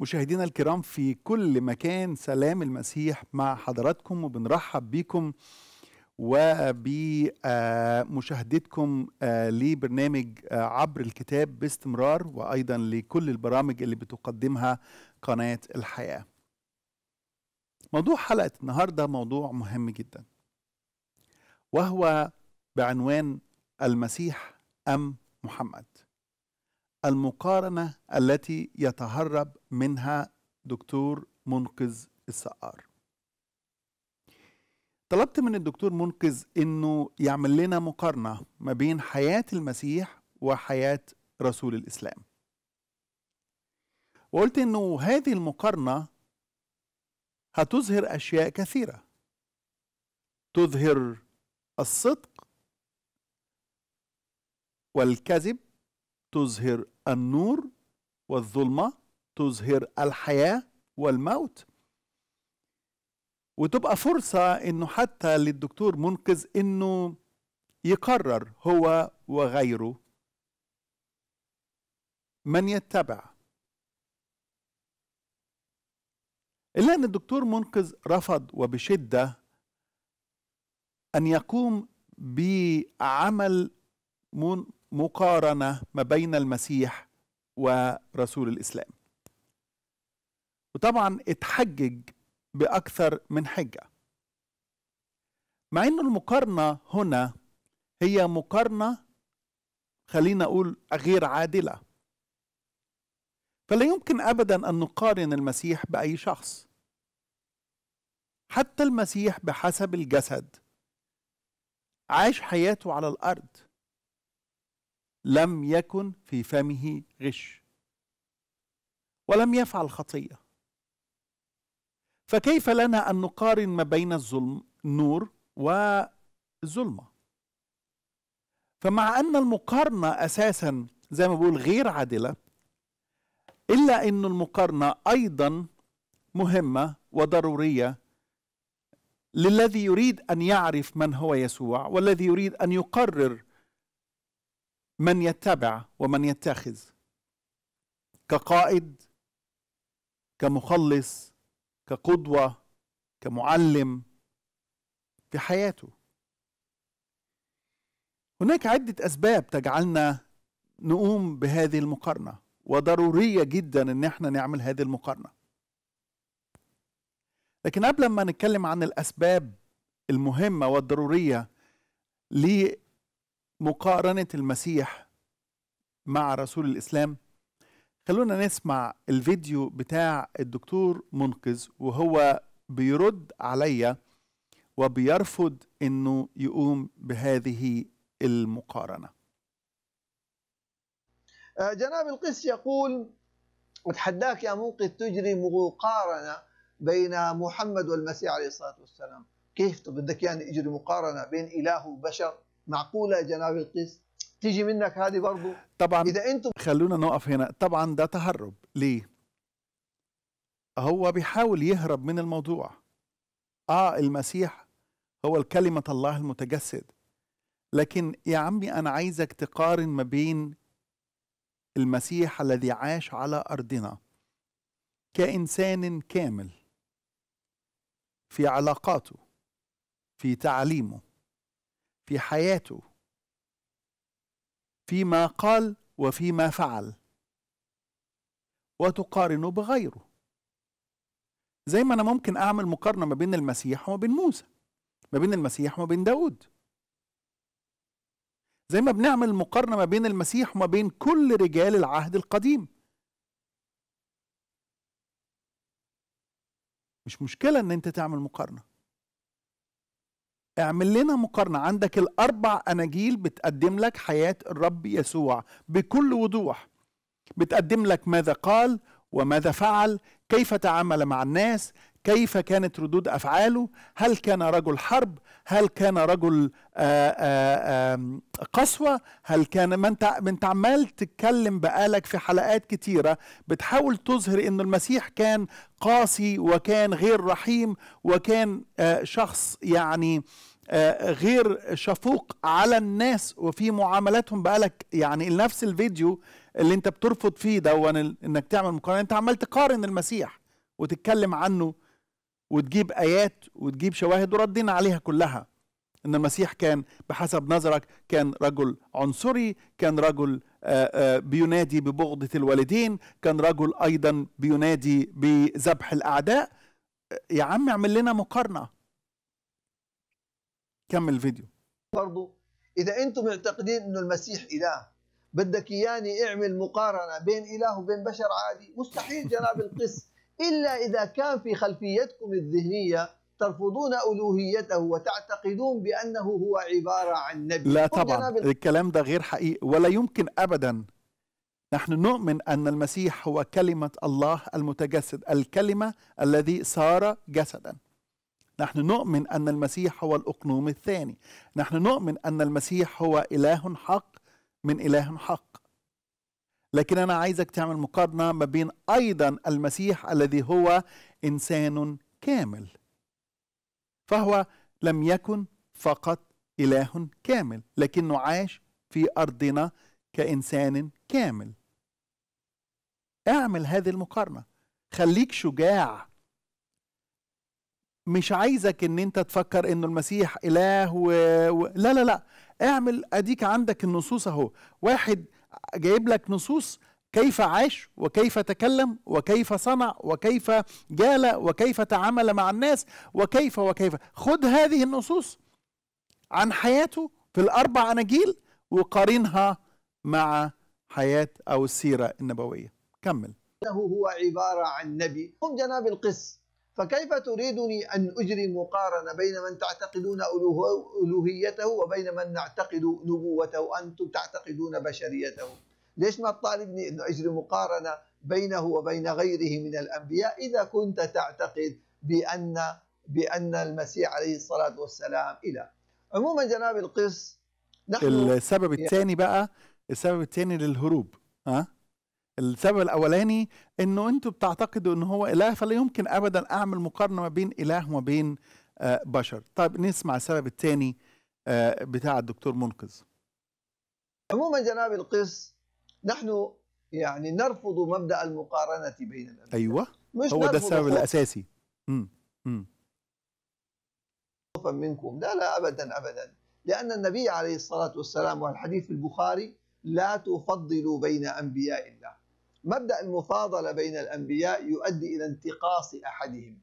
مشاهدينا الكرام في كل مكان سلام المسيح مع حضراتكم وبنرحب بكم وبمشاهدتكم آه، لبرنامج آه، عبر الكتاب باستمرار وايضا لكل البرامج اللي بتقدمها قناه الحياه. موضوع حلقه النهارده موضوع مهم جدا. وهو بعنوان المسيح ام محمد. المقارنة التي يتهرب منها دكتور منقذ السقار طلبت من الدكتور منقذ انه يعمل لنا مقارنه ما بين حياه المسيح وحياه رسول الاسلام وقلت انه هذه المقارنه هتظهر اشياء كثيره تظهر الصدق والكذب تظهر النور والظلمة تظهر الحياة والموت وتبقى فرصة انه حتى للدكتور منقذ انه يقرر هو وغيره من يتبع إلا أن الدكتور منقذ رفض وبشدة أن يقوم بعمل مقارنه ما بين المسيح ورسول الاسلام وطبعا اتحجج باكثر من حجه مع ان المقارنه هنا هي مقارنه خلينا اقول غير عادله فلا يمكن ابدا ان نقارن المسيح باي شخص حتى المسيح بحسب الجسد عاش حياته على الارض لم يكن في فمه غش ولم يفعل خطيه فكيف لنا ان نقارن ما بين الظلم النور والظلمه فمع ان المقارنه اساسا زي ما بقول غير عادله الا ان المقارنه ايضا مهمه وضروريه للذي يريد ان يعرف من هو يسوع والذي يريد ان يقرر من يتبع ومن يتخذ كقائد كمخلص كقدوه كمعلم في حياته هناك عده اسباب تجعلنا نقوم بهذه المقارنه وضروريه جدا ان احنا نعمل هذه المقارنه لكن قبل ما نتكلم عن الاسباب المهمه والضروريه مقارنة المسيح مع رسول الإسلام خلونا نسمع الفيديو بتاع الدكتور منقذ وهو بيرد عليا وبيرفض انه يقوم بهذه المقارنه آه، جناب القس يقول اتحداك يا منقذ تجري مقارنه بين محمد والمسيح عليه الصلاه والسلام كيف بدك يعني اجري مقارنه بين اله وبشر معقوله يا جناب القس تيجي منك هذه برضه طبعا اذا انتم خلونا نقف هنا طبعا ده تهرب ليه هو بيحاول يهرب من الموضوع اه المسيح هو الكلمه الله المتجسد لكن يا عمي انا عايزك تقارن ما بين المسيح الذي عاش على ارضنا كانسان كامل في علاقاته في تعليمه في حياته فيما قال وفيما فعل وتقارنه بغيره زي ما انا ممكن اعمل مقارنه ما بين المسيح وما بين موسى ما بين المسيح وما بين داود زي ما بنعمل مقارنه ما بين المسيح وما بين كل رجال العهد القديم مش مشكله ان انت تعمل مقارنه اعمل لنا مقارنة عندك الأربع أناجيل بتقدم لك حياة الرب يسوع بكل وضوح بتقدم لك ماذا قال وماذا فعل كيف تعامل مع الناس كيف كانت ردود أفعاله هل كان رجل حرب هل كان رجل آه، آه، قسوة هل كان ما انت ما انت عمال تتكلم بقالك في حلقات كتيرة بتحاول تظهر ان المسيح كان قاسي وكان غير رحيم وكان آه، شخص يعني غير شفوق على الناس وفي معاملاتهم بقالك يعني نفس الفيديو اللي انت بترفض فيه دون انك تعمل مقارنه انت عمال تقارن المسيح وتتكلم عنه وتجيب آيات وتجيب شواهد وردينا عليها كلها ان المسيح كان بحسب نظرك كان رجل عنصري كان رجل آه، آه، بينادي ببغضة الوالدين كان رجل أيضا بينادي بذبح الأعداء يا عم اعمل لنا مقارنة كمل الفيديو برضو إذا أنتم معتقدين أنه المسيح إله بدك إياني اعمل مقارنة بين إله وبين بشر عادي مستحيل جناب القس إلا إذا كان في خلفيتكم الذهنية ترفضون ألوهيته وتعتقدون بأنه هو عبارة عن نبي لا طبعا الكلام ده غير حقيقي ولا يمكن أبدا نحن نؤمن أن المسيح هو كلمة الله المتجسد الكلمة الذي صار جسدا نحن نؤمن أن المسيح هو الأقنوم الثاني نحن نؤمن أن المسيح هو إله حق من إله حق لكن أنا عايزك تعمل مقارنة ما بين أيضا المسيح الذي هو إنسان كامل فهو لم يكن فقط إله كامل لكنه عاش في أرضنا كإنسان كامل اعمل هذه المقارنة خليك شجاع مش عايزك ان انت تفكر انه المسيح اله و... و... لا لا لا اعمل اديك عندك النصوص اهو واحد جايب لك نصوص كيف عاش وكيف تكلم وكيف صنع وكيف جال وكيف تعامل مع الناس وكيف وكيف خد هذه النصوص عن حياته في الأربع أناجيل وقارنها مع حياة أو السيرة النبوية كمل إنه هو عبارة عن نبي هم جناب القس فكيف تريدني أن أجري مقارنة بين من تعتقدون ألوهيته وبين من نعتقد نبوته وأنتم تعتقدون بشريته ليش ما تطالبني أن أجري مقارنة بينه وبين غيره من الأنبياء إذا كنت تعتقد بأن بأن المسيح عليه الصلاة والسلام إلى عموما جناب القس نحن السبب الثاني بقى السبب الثاني للهروب ها أه؟ السبب الاولاني انه انتم بتعتقدوا ان هو اله فلا يمكن ابدا اعمل مقارنه ما بين اله وما بين آه، بشر طيب نسمع السبب الثاني آه، بتاع الدكتور منقذ عموما جناب القس نحن يعني نرفض مبدا المقارنه بين الامثله ايوه مش هو ده السبب الاساسي امم امم منكم لا لا ابدا ابدا لان النبي عليه الصلاه والسلام والحديث البخاري لا تفضلوا بين انبياء الله مبدا المفاضله بين الانبياء يؤدي الى انتقاص احدهم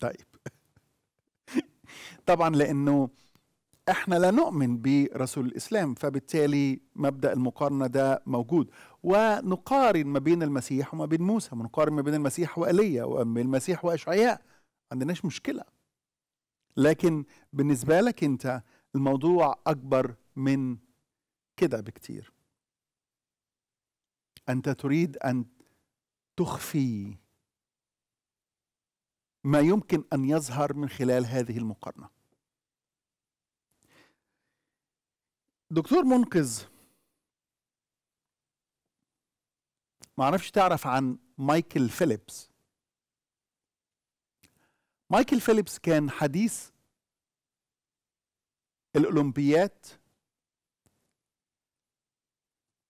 طيب طبعا لانه احنا لا نؤمن برسول الاسلام فبالتالي مبدا المقارنه ده موجود ونقارن ما بين المسيح وما بين موسى ونقارن ما بين المسيح وايليا وما بين المسيح واشعياء ما عندناش مشكله لكن بالنسبه لك انت الموضوع اكبر من كده بكتير انت تريد ان تخفي ما يمكن ان يظهر من خلال هذه المقارنه دكتور منقذ ما اعرفش تعرف عن مايكل فيليبس مايكل فيليبس كان حديث الاولمبيات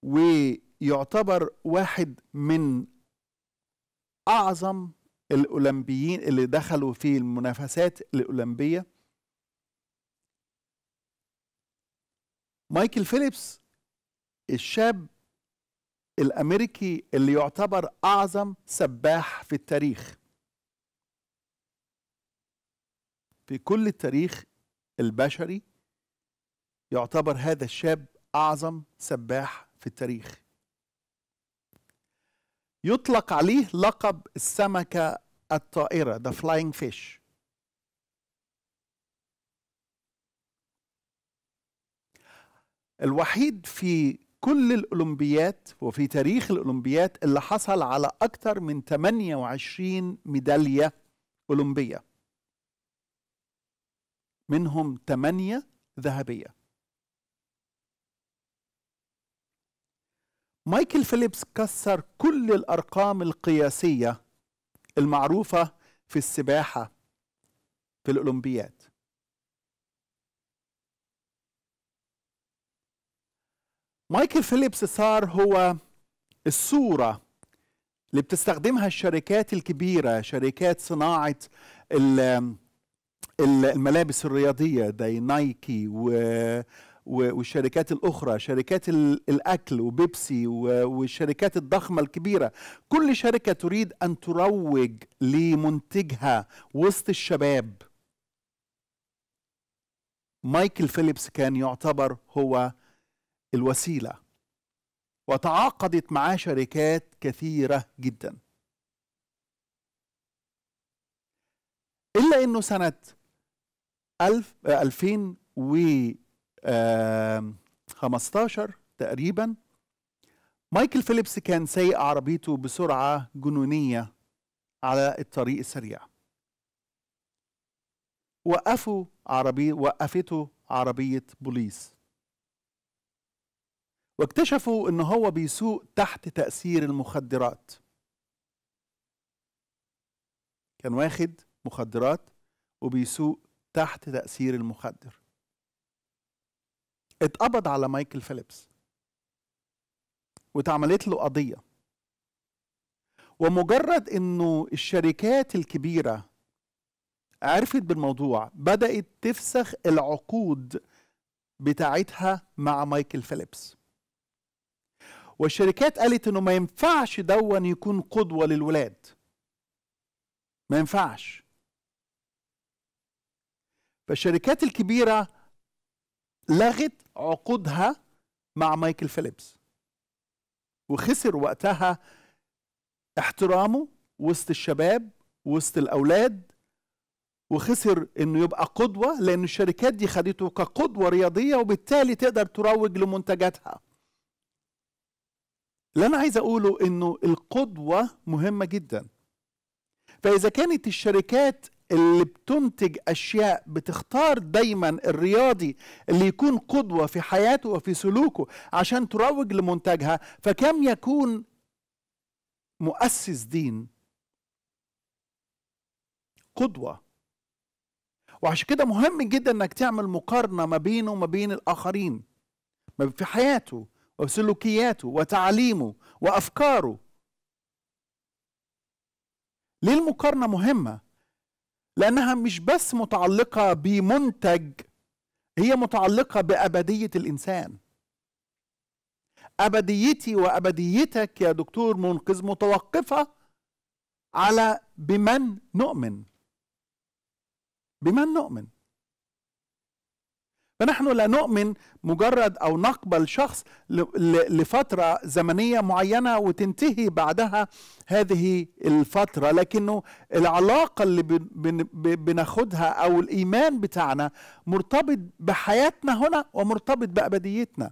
و يعتبر واحد من اعظم الاولمبيين اللي دخلوا في المنافسات الاولمبيه مايكل فيليبس الشاب الامريكي اللي يعتبر اعظم سباح في التاريخ في كل التاريخ البشري يعتبر هذا الشاب اعظم سباح في التاريخ يطلق عليه لقب السمكة الطائرة the flying fish الوحيد في كل الأولمبيات وفي تاريخ الأولمبيات اللي حصل على أكثر من 28 ميدالية أولمبية منهم 8 ذهبية مايكل فيليبس كسر كل الأرقام القياسية المعروفة في السباحة في الأولمبياد مايكل فيليبس صار هو الصورة اللي بتستخدمها الشركات الكبيرة شركات صناعة الملابس الرياضية زي نايكي والشركات الاخرى شركات الاكل وبيبسي والشركات الضخمه الكبيره كل شركه تريد ان تروج لمنتجها وسط الشباب مايكل فيليبس كان يعتبر هو الوسيله وتعاقدت معاه شركات كثيره جدا الا انه سنه 1000 2000 آه، و 15 تقريبا مايكل فيليبس كان سايق عربيته بسرعة جنونية على الطريق السريع وقفوا عربي وقفته عربية بوليس واكتشفوا ان هو بيسوق تحت تأثير المخدرات كان واخد مخدرات وبيسوق تحت تأثير المخدر اتقبض على مايكل فيليبس واتعملت له قضية ومجرد انه الشركات الكبيرة عرفت بالموضوع بدأت تفسخ العقود بتاعتها مع مايكل فيليبس والشركات قالت انه ما ينفعش دون يكون قدوة للولاد ما ينفعش فالشركات الكبيرة لغت عقودها مع مايكل فيليبس وخسر وقتها احترامه وسط الشباب وسط الاولاد وخسر انه يبقى قدوه لان الشركات دي خدته كقدوه رياضيه وبالتالي تقدر تروج لمنتجاتها اللي انا عايز اقوله انه القدوه مهمه جدا فاذا كانت الشركات اللي بتنتج اشياء بتختار دايما الرياضي اللي يكون قدوه في حياته وفي سلوكه عشان تروج لمنتجها فكم يكون مؤسس دين قدوه وعشان كده مهم جدا انك تعمل مقارنه ما بينه وما بين الاخرين في حياته وسلوكياته وتعليمه وافكاره ليه المقارنه مهمه لأنها مش بس متعلقة بمنتج هي متعلقة بأبدية الإنسان أبديتي وأبديتك يا دكتور منقذ متوقفة على بمن نؤمن بمن نؤمن فنحن لا نؤمن مجرد او نقبل شخص لفتره زمنيه معينه وتنتهي بعدها هذه الفتره لكنه العلاقه اللي بناخدها او الايمان بتاعنا مرتبط بحياتنا هنا ومرتبط بابديتنا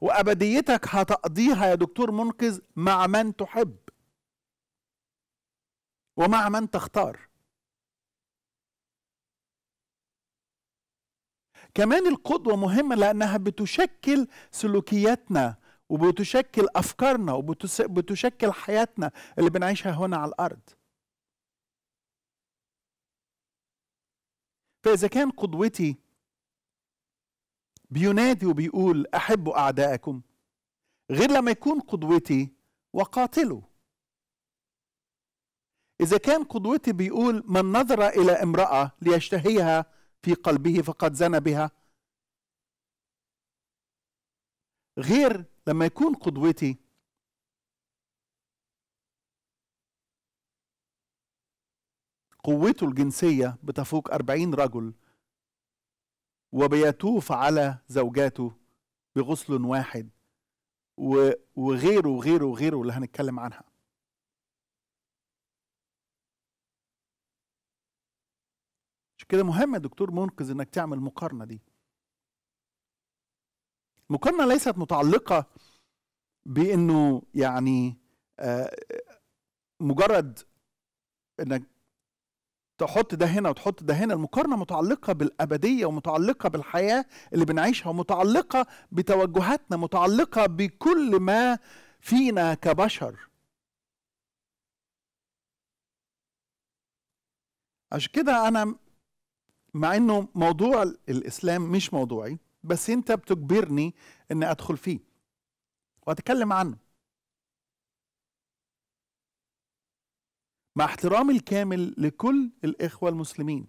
وابديتك هتقضيها يا دكتور منقذ مع من تحب ومع من تختار كمان القدوة مهمة لأنها بتشكل سلوكياتنا وبتشكل أفكارنا وبتشكل حياتنا اللي بنعيشها هنا على الأرض فإذا كان قدوتي بينادي وبيقول أحبوا أعدائكم غير لما يكون قدوتي وقاتلوا إذا كان قدوتي بيقول من نظر إلى امرأة ليشتهيها في قلبه فقد زنى بها غير لما يكون قدوتي قوته الجنسية بتفوق أربعين رجل وبيتوف على زوجاته بغسل واحد وغيره وغيره وغيره اللي هنتكلم عنها كده مهم يا دكتور منقذ انك تعمل المقارنه دي المقارنه ليست متعلقه بانه يعني آه، مجرد انك تحط ده هنا وتحط ده هنا المقارنه متعلقه بالابديه ومتعلقه بالحياه اللي بنعيشها ومتعلقه بتوجهاتنا متعلقه بكل ما فينا كبشر عشان كده انا مع انه موضوع الاسلام مش موضوعي بس انت بتجبرني اني ادخل فيه واتكلم عنه مع احترامي الكامل لكل الاخوه المسلمين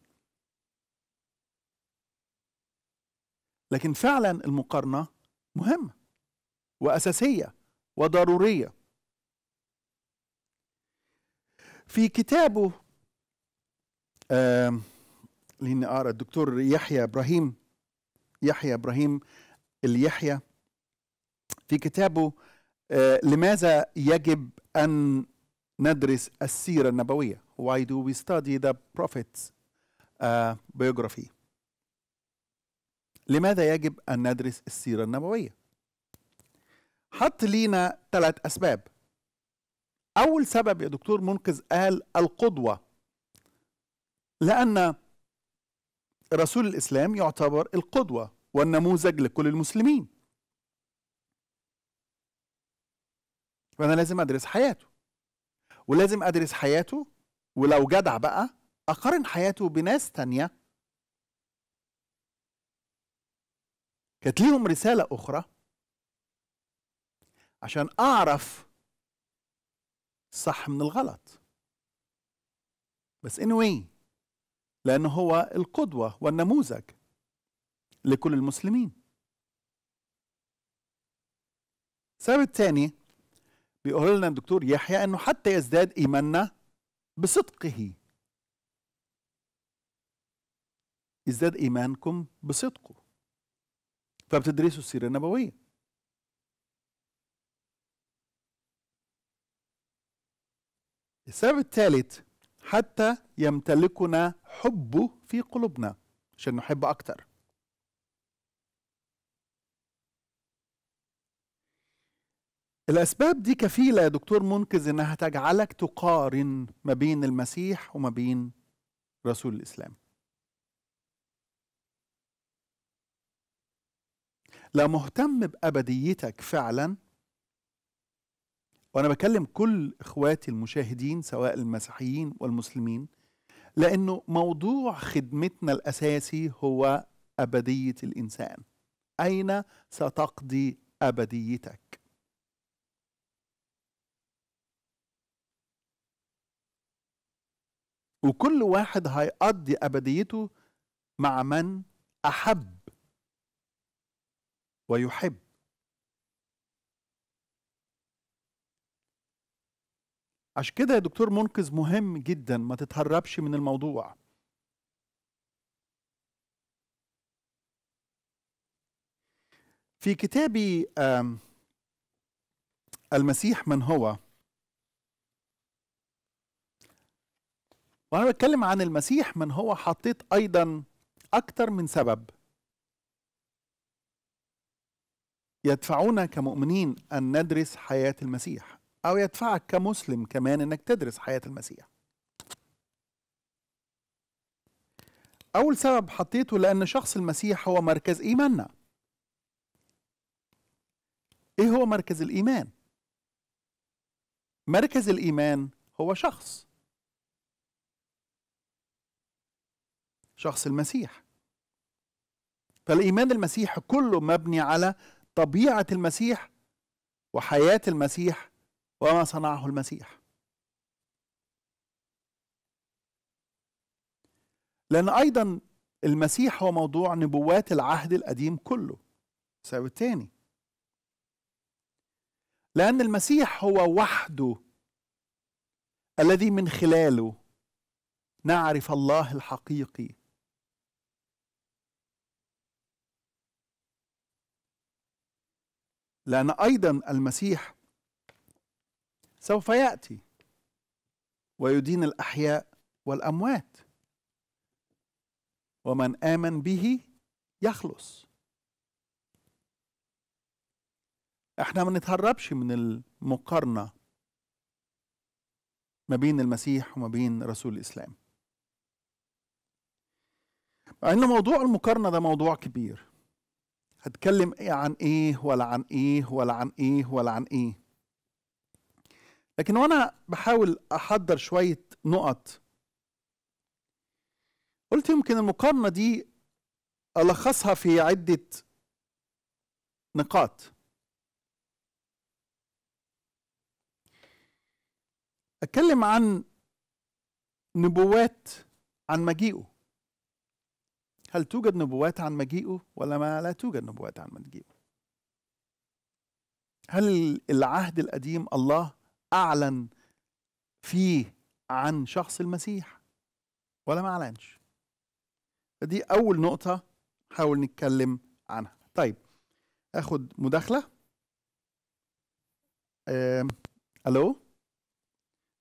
لكن فعلا المقارنه مهمه واساسيه وضروريه في كتابه آه اللي الدكتور يحيى ابراهيم يحيى ابراهيم اليحيى في كتابه آه، لماذا يجب ان ندرس السيره النبويه why do we study the prophets uh, biography لماذا يجب ان ندرس السيره النبويه حط لينا ثلاث اسباب اول سبب يا دكتور منقذ قال القدوه لان رسول الإسلام يعتبر القدوة والنموذج لكل المسلمين فأنا لازم أدرس حياته ولازم أدرس حياته ولو جدع بقى أقارن حياته بناس تانية كانت ليهم رسالة أخرى عشان أعرف الصح من الغلط بس anyway لأنه هو القدوة والنموذج لكل المسلمين السبب الثاني بيقول لنا الدكتور يحيى أنه حتى يزداد إيماننا بصدقه يزداد إيمانكم بصدقه فبتدرسوا السيرة النبوية السبب الثالث حتى يمتلكنا حبه في قلوبنا عشان نحب أكتر الأسباب دي كفيلة يا دكتور منقذ إنها تجعلك تقارن ما بين المسيح وما بين رسول الإسلام لا مهتم بأبديتك فعلا وانا بكلم كل اخواتي المشاهدين سواء المسيحيين والمسلمين لانه موضوع خدمتنا الاساسي هو ابديه الانسان اين ستقضي ابديتك وكل واحد هيقضي ابديته مع من احب ويحب عشان كده يا دكتور منقذ مهم جدا ما تتهربش من الموضوع في كتابي المسيح من هو وانا بتكلم عن المسيح من هو حطيت ايضا اكتر من سبب يدفعونا كمؤمنين ان ندرس حياه المسيح أو يدفعك كمسلم كمان إنك تدرس حياة المسيح أول سبب حطيته لأن شخص المسيح هو مركز إيماننا إيه هو مركز الإيمان؟ مركز الإيمان هو شخص شخص المسيح فالإيمان المسيح كله مبني على طبيعة المسيح وحياة المسيح وما صنعه المسيح لأن أيضا المسيح هو موضوع نبوات العهد القديم كله سبب الثاني لأن المسيح هو وحده الذي من خلاله نعرف الله الحقيقي لأن أيضا المسيح سوف ياتي ويدين الاحياء والاموات ومن امن به يخلص احنا ما نتهربش من المقارنه ما بين المسيح وما بين رسول الاسلام مع ان موضوع المقارنه ده موضوع كبير هتكلم عن ايه ولا عن ايه ولا عن ايه ولا عن ايه لكن وانا بحاول احضر شويه نقط قلت يمكن المقارنه دي الخصها في عده نقاط اتكلم عن نبوات عن مجيئه هل توجد نبوات عن مجيئه ولا ما لا توجد نبوات عن مجيئه هل العهد القديم الله أعلن فيه عن شخص المسيح ولا ما أعلنش دي أول نقطة حاول نتكلم عنها طيب أخد مداخلة ألو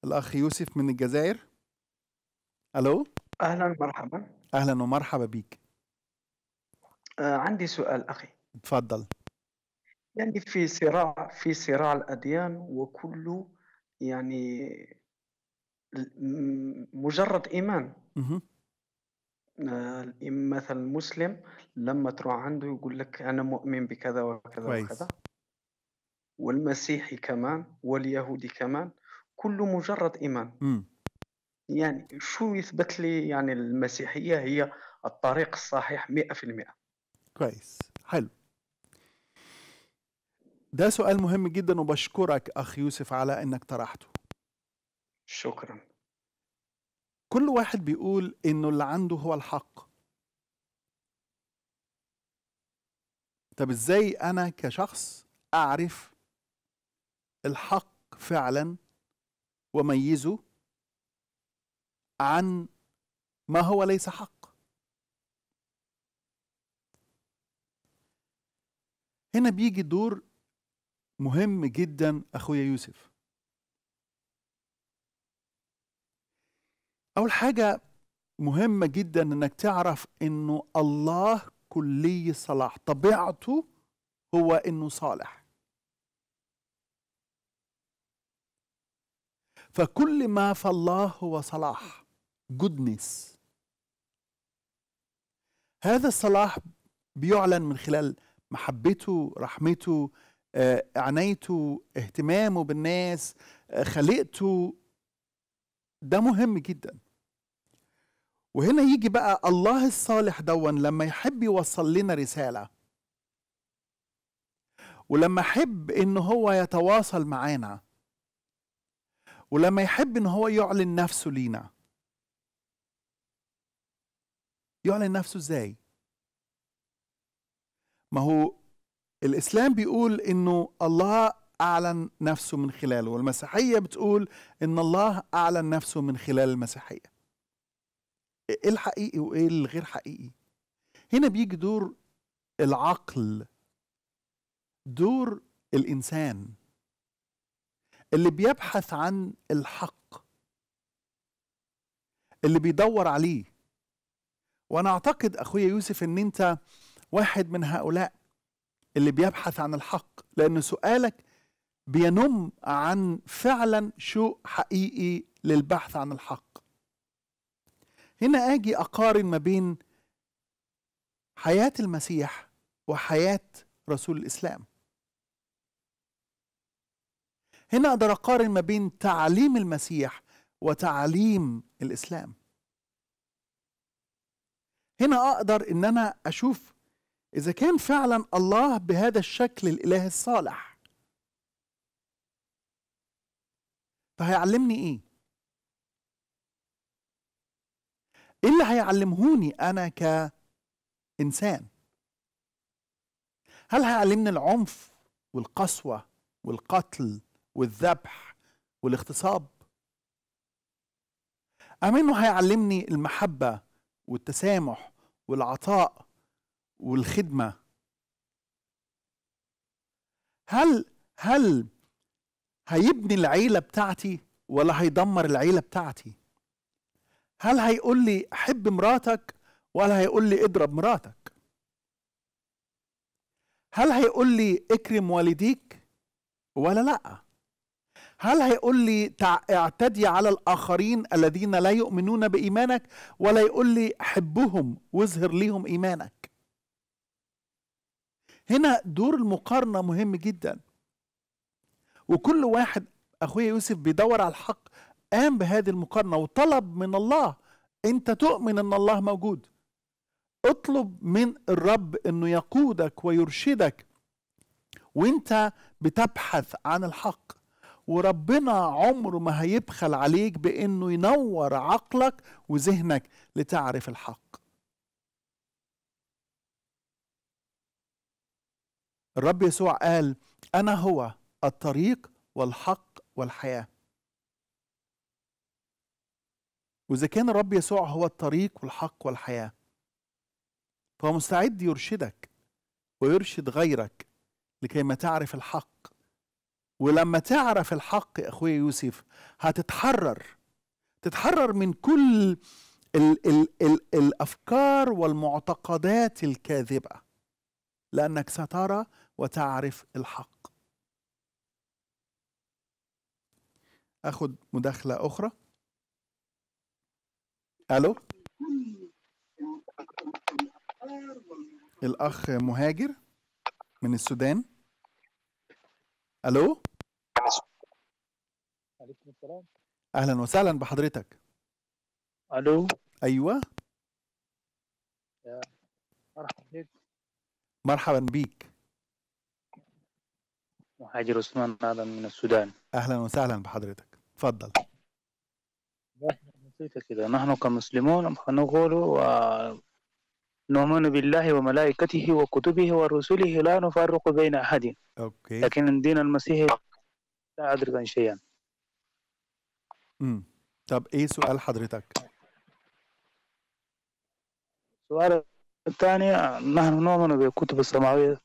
الأخ يوسف من الجزائر ألو أهلا ومرحبا أهلا ومرحبا بيك آه عندي سؤال أخي تفضل يعني في صراع في صراع الأديان وكله يعني مجرد ايمان آه، مثلا المسلم لما تروح عنده يقول لك انا مؤمن بكذا وكذا ويس. وكذا والمسيحي كمان واليهودي كمان كله مجرد ايمان م. يعني شو يثبت لي يعني المسيحيه هي الطريق الصحيح 100% كويس حلو ده سؤال مهم جدا وبشكرك اخ يوسف على انك طرحته شكرا كل واحد بيقول انه اللي عنده هو الحق طب ازاي انا كشخص اعرف الحق فعلا وميزه عن ما هو ليس حق هنا بيجي دور مهم جدا اخويا يوسف اول حاجه مهمه جدا انك تعرف انه الله كلي صلاح طبيعته هو انه صالح فكل ما في الله هو صلاح جودنس هذا الصلاح بيعلن من خلال محبته رحمته آه، عنايته اهتمامه بالناس آه، خلقته ده مهم جدا وهنا يجي بقى الله الصالح دون لما يحب يوصل لنا رسالة ولما يحب ان هو يتواصل معانا ولما يحب ان هو يعلن نفسه لينا يعلن نفسه ازاي ما هو الاسلام بيقول انه الله اعلن نفسه من خلاله والمسيحيه بتقول ان الله اعلن نفسه من خلال المسيحيه إيه, ايه الحقيقي وايه الغير حقيقي هنا بيجي دور العقل دور الانسان اللي بيبحث عن الحق اللي بيدور عليه وانا اعتقد اخويا يوسف ان انت واحد من هؤلاء اللي بيبحث عن الحق لأن سؤالك بينم عن فعلا شوق حقيقي للبحث عن الحق هنا أجي أقارن ما بين حياة المسيح وحياة رسول الإسلام هنا أقدر أقارن ما بين تعليم المسيح وتعليم الإسلام هنا أقدر إن أنا أشوف إذا كان فعلا الله بهذا الشكل الإله الصالح فهيعلمني إيه؟ إيه اللي هيعلمهوني أنا كإنسان؟ هل هيعلمني العنف والقسوة والقتل والذبح والاغتصاب؟ أم إنه هيعلمني المحبة والتسامح والعطاء والخدمه هل هل هيبني العيله بتاعتي ولا هيدمر العيله بتاعتي هل هيقول لي حب مراتك ولا هيقول لي اضرب مراتك هل هيقول لي اكرم والديك ولا لا هل هيقول لي اعتدي على الاخرين الذين لا يؤمنون بايمانك ولا يقول لي حبهم واظهر ليهم ايمانك هنا دور المقارنه مهم جدا وكل واحد اخويا يوسف بيدور على الحق قام بهذه المقارنه وطلب من الله انت تؤمن ان الله موجود اطلب من الرب انه يقودك ويرشدك وانت بتبحث عن الحق وربنا عمره ما هيبخل عليك بانه ينور عقلك وذهنك لتعرف الحق الرب يسوع قال أنا هو الطريق والحق والحياة وإذا كان الرب يسوع هو الطريق والحق والحياة فهو مستعد يرشدك ويرشد غيرك لكي ما تعرف الحق ولما تعرف الحق يا أخوي يوسف هتتحرر تتحرر من كل الـ ال ال الافكار والمعتقدات الكاذبه لانك سترى وتعرف الحق اخد مداخله اخرى الو الاخ مهاجر من السودان الو عليكم السلام اهلا وسهلا بحضرتك الو ايوه مرحبا مرحبا بيك مهاجر عثمان ناظم من السودان أهلا وسهلا بحضرتك تفضل بسيطة كده نحن كمسلمون نقول نؤمن بالله وملائكته وكتبه ورسله لا نفرق بين أحد أوكي. لكن دين المسيح لا أدرك عن شيئا امم طب إيه سؤال حضرتك؟ السؤال الثاني نحن نؤمن بالكتب السماوية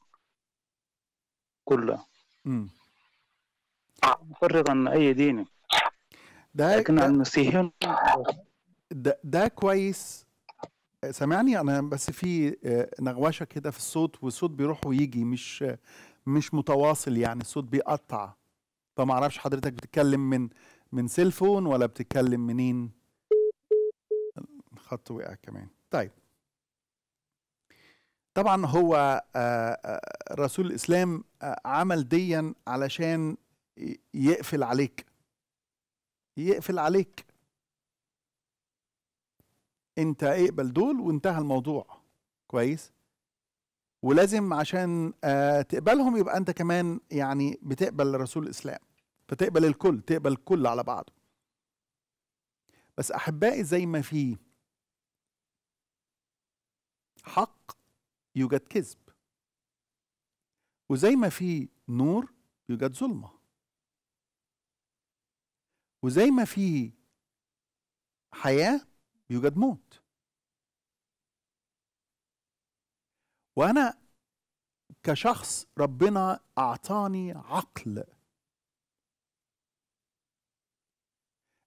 كلها مفرغا اي دين ده لكن المسيحيون ده, ده كويس سامعني انا بس في آه، نغوشه كده في الصوت والصوت بيروح ويجي مش مش متواصل يعني الصوت بيقطع فما اعرفش حضرتك بتتكلم من من سيلفون ولا بتتكلم منين الخط وقع كمان طيب طبعا هو آه، آه، رسول الاسلام آه، عمل ديا علشان يقفل عليك يقفل عليك انت اقبل دول وانتهى الموضوع كويس ولازم عشان تقبلهم يبقى انت كمان يعني بتقبل رسول الاسلام فتقبل الكل تقبل الكل على بعضه بس احبائي زي ما في حق يوجد كذب وزي ما في نور يوجد ظلمة وزي ما في حياة يوجد موت وأنا كشخص ربنا أعطاني عقل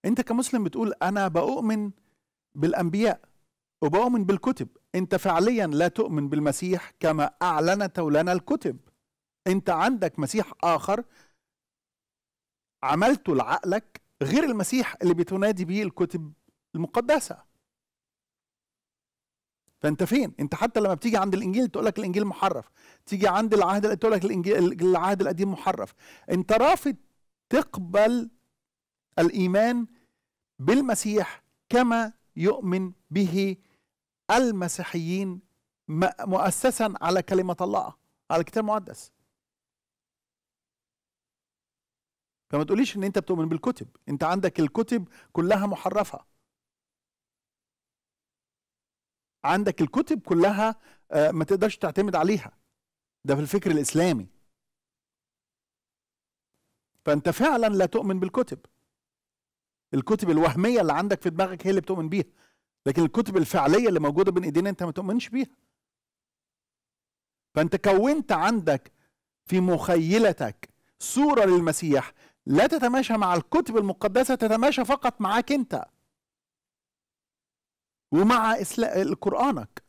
أنت كمسلم بتقول أنا بأؤمن بالأنبياء وبؤمن بالكتب انت فعليا لا تؤمن بالمسيح كما اعلنته لنا الكتب انت عندك مسيح اخر عملته لعقلك غير المسيح اللي بتنادي به الكتب المقدسه فانت فين انت حتى لما بتيجي عند الانجيل تقول لك الانجيل محرف تيجي عند العهد تقول لك الانجيل العهد القديم محرف انت رافض تقبل الايمان بالمسيح كما يؤمن به المسيحيين مؤسسا على كلمة الله على الكتاب المقدس فما تقوليش ان انت بتؤمن بالكتب انت عندك الكتب كلها محرفة عندك الكتب كلها آه، ما تقدرش تعتمد عليها ده في الفكر الإسلامي فأنت فعلا لا تؤمن بالكتب الكتب الوهمية اللي عندك في دماغك هي اللي بتؤمن بيها لكن الكتب الفعليه اللي موجوده بين ايدينا انت ما تؤمنش بيها فانت كونت عندك في مخيلتك صوره للمسيح لا تتماشى مع الكتب المقدسه تتماشى فقط معاك انت ومع قرانك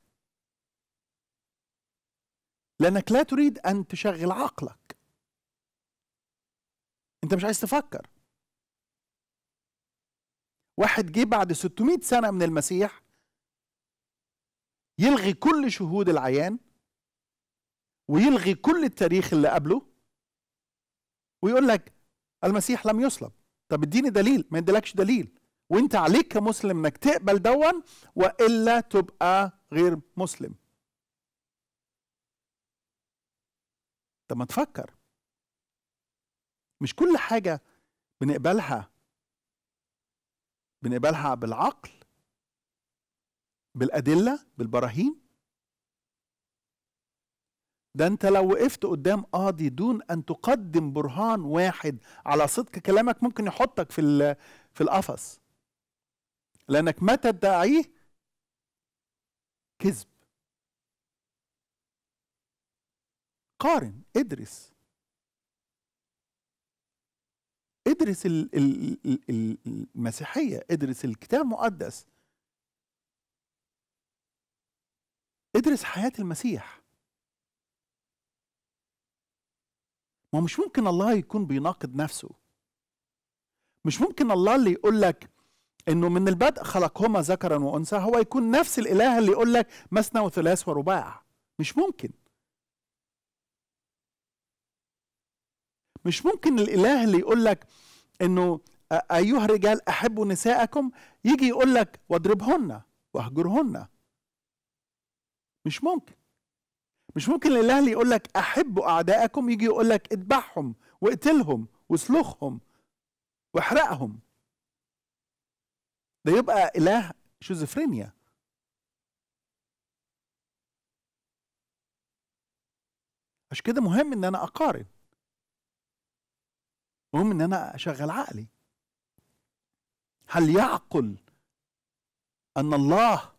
لانك لا تريد ان تشغل عقلك انت مش عايز تفكر واحد جه بعد 600 سنة من المسيح يلغي كل شهود العيان ويلغي كل التاريخ اللي قبله ويقول لك المسيح لم يصلب طب اديني دليل ما يديلكش دليل وانت عليك كمسلم انك تقبل دون والا تبقى غير مسلم طب ما تفكر مش كل حاجة بنقبلها بنقبلها بالعقل بالأدلة بالبراهين ده انت لو وقفت قدام قاضي دون ان تقدم برهان واحد على صدق كلامك ممكن يحطك في في القفص لانك متى تدعيه كذب قارن ادرس ادرس المسيحيه ادرس الكتاب المقدس ادرس حياه المسيح ما مش ممكن الله يكون بيناقض نفسه مش ممكن الله اللي يقول لك انه من البدء خلقهما ذكرا وانثى هو يكون نفس الاله اللي يقول لك مثنى وثلاث ورباع مش ممكن مش ممكن الاله اللي يقول لك انه ايها الرجال احبوا نساءكم يجي يقول لك واضربهن واهجرهن مش ممكن مش ممكن الاله اللي يقول لك احبوا اعدائكم يجي يقول لك اذبحهم واقتلهم واسلخهم واحرقهم ده يبقى اله شيزوفرينيا عشان كده مهم ان انا اقارن المهم ان انا اشغل عقلي هل يعقل ان الله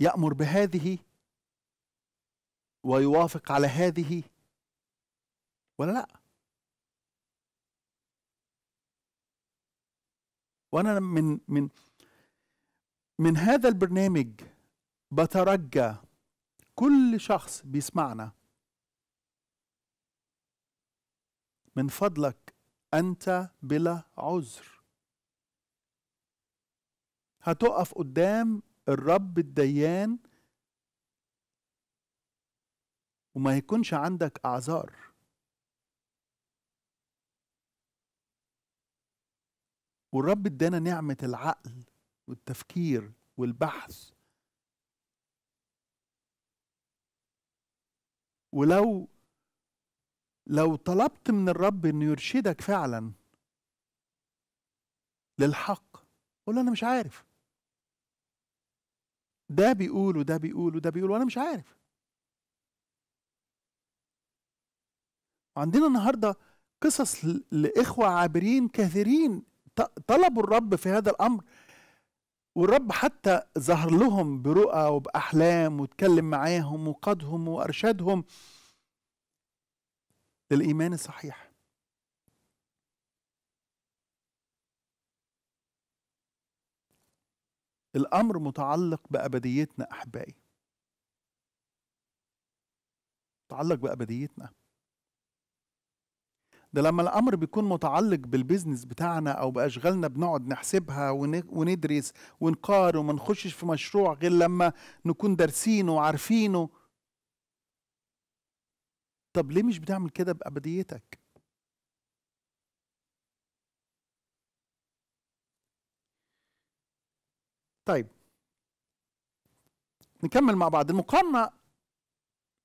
يامر بهذه ويوافق على هذه ولا لا وانا من من من هذا البرنامج بترجى كل شخص بيسمعنا من فضلك أنت بلا عذر هتقف قدام الرب الديان وما يكونش عندك أعذار والرب ادانا نعمة العقل والتفكير والبحث ولو لو طلبت من الرب انه يرشدك فعلا للحق قول انا مش عارف ده بيقول وده بيقول وده بيقول وانا مش عارف وعندنا النهارده قصص لاخوه عابرين كثيرين طلبوا الرب في هذا الامر والرب حتى ظهر لهم برؤى وباحلام واتكلم معاهم وقادهم وارشدهم للايمان الصحيح الامر متعلق بابديتنا احبائي متعلق بابديتنا ده لما الامر بيكون متعلق بالبيزنس بتاعنا او باشغالنا بنقعد نحسبها وندرس ونقارن وما نخشش في مشروع غير لما نكون دارسينه وعارفينه طب ليه مش بتعمل كده بأبديتك طيب نكمل مع بعض المقارنة